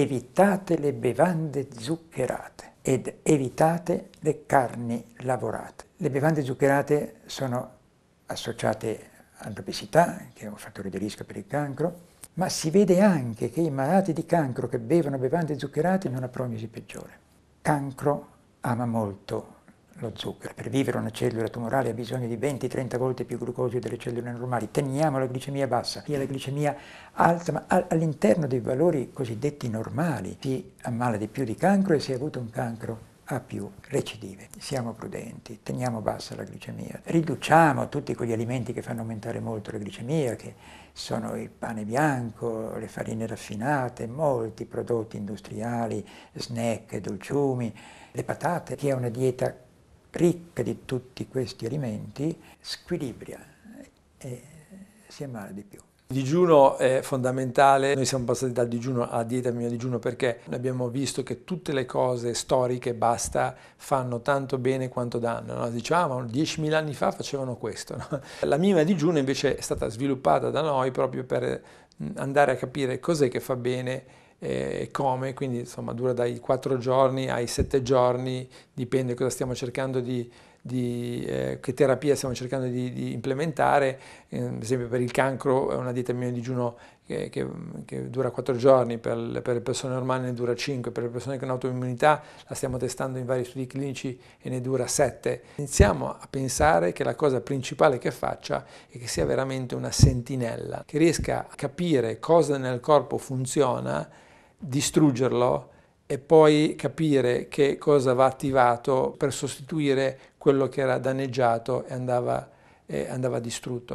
evitate le bevande zuccherate ed evitate le carni lavorate. Le bevande zuccherate sono associate all'obesità, che è un fattore di rischio per il cancro, ma si vede anche che i malati di cancro che bevono bevande zuccherate hanno una prognosi peggiore. Cancro ama molto lo zucchero. Per vivere una cellula tumorale ha bisogno di 20-30 volte più glucosio delle cellule normali. Teniamo la glicemia bassa e la glicemia alta, ma all'interno dei valori cosiddetti normali si ammala di più di cancro e si è avuto un cancro ha più recidive. Siamo prudenti, teniamo bassa la glicemia, riduciamo tutti quegli alimenti che fanno aumentare molto la glicemia, che sono il pane bianco, le farine raffinate, molti prodotti industriali, snack, dolciumi, le patate, chi ha una dieta ricca di tutti questi alimenti, squilibria e si ammala di più. Il digiuno è fondamentale, noi siamo passati dal digiuno alla dieta mio digiuno perché abbiamo visto che tutte le cose storiche basta fanno tanto bene quanto danno. No? Diciamo, 10.000 anni fa facevano questo. No? La mia digiuno invece è stata sviluppata da noi proprio per andare a capire cos'è che fa bene eh, come, quindi insomma dura dai 4 giorni ai 7 giorni, dipende cosa stiamo cercando di, di eh, che terapia stiamo cercando di, di implementare, eh, ad esempio per il cancro è una dieta mio digiuno che, che, che, dura 4 giorni, per, per, le persone normali ne dura 5, per le persone con autoimmunità la stiamo testando in vari studi clinici e ne dura 7. Iniziamo a pensare che la cosa principale che faccia è che sia veramente una sentinella, che riesca a capire cosa nel corpo funziona distruggerlo e poi capire che cosa va attivato per sostituire quello che era danneggiato e andava, eh, andava distrutto.